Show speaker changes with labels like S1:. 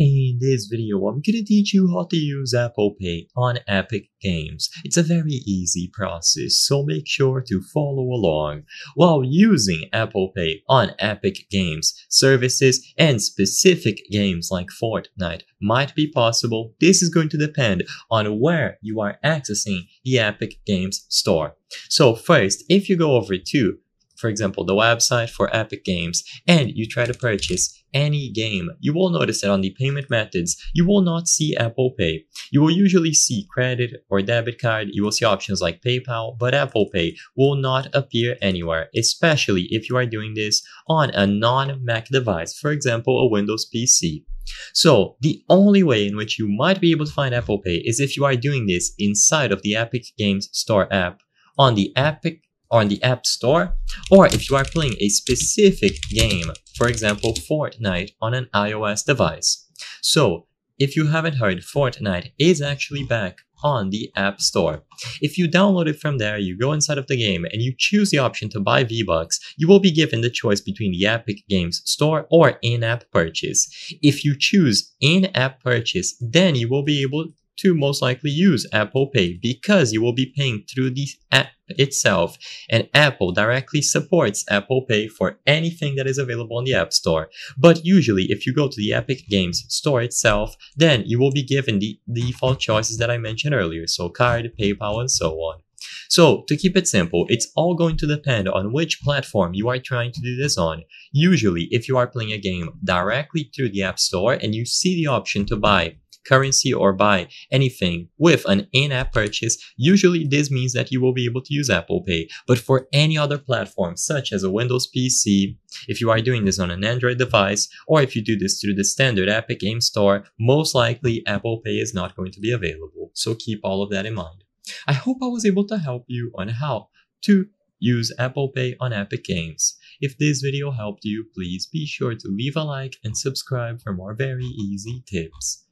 S1: In this video, I'm gonna teach you how to use Apple Pay on Epic Games. It's a very easy process, so make sure to follow along. While using Apple Pay on Epic Games, services and specific games like Fortnite might be possible. This is going to depend on where you are accessing the Epic Games store. So first, if you go over to, for example, the website for Epic Games and you try to purchase any game. You will notice that on the payment methods, you will not see Apple Pay. You will usually see credit or debit card. You will see options like PayPal, but Apple Pay will not appear anywhere, especially if you are doing this on a non-Mac device, for example, a Windows PC. So the only way in which you might be able to find Apple Pay is if you are doing this inside of the Epic Games Store app on the Epic on the App Store, or if you are playing a specific game, for example, Fortnite on an iOS device. So if you haven't heard, Fortnite is actually back on the App Store. If you download it from there, you go inside of the game and you choose the option to buy V-Bucks, you will be given the choice between the Epic Games Store or in-app purchase. If you choose in-app purchase, then you will be able to most likely use Apple Pay because you will be paying through the app itself, and Apple directly supports Apple Pay for anything that is available on the App Store. But usually, if you go to the Epic Games Store itself, then you will be given the default choices that I mentioned earlier, so card, PayPal, and so on. So, to keep it simple, it's all going to depend on which platform you are trying to do this on. Usually, if you are playing a game directly through the App Store and you see the option to buy currency or buy anything with an in-app purchase, usually this means that you will be able to use Apple Pay. But for any other platform, such as a Windows PC, if you are doing this on an Android device, or if you do this through the standard Epic Game Store, most likely Apple Pay is not going to be available. So keep all of that in mind. I hope I was able to help you on how to use Apple Pay on Epic Games. If this video helped you, please be sure to leave a like and subscribe for more very easy tips.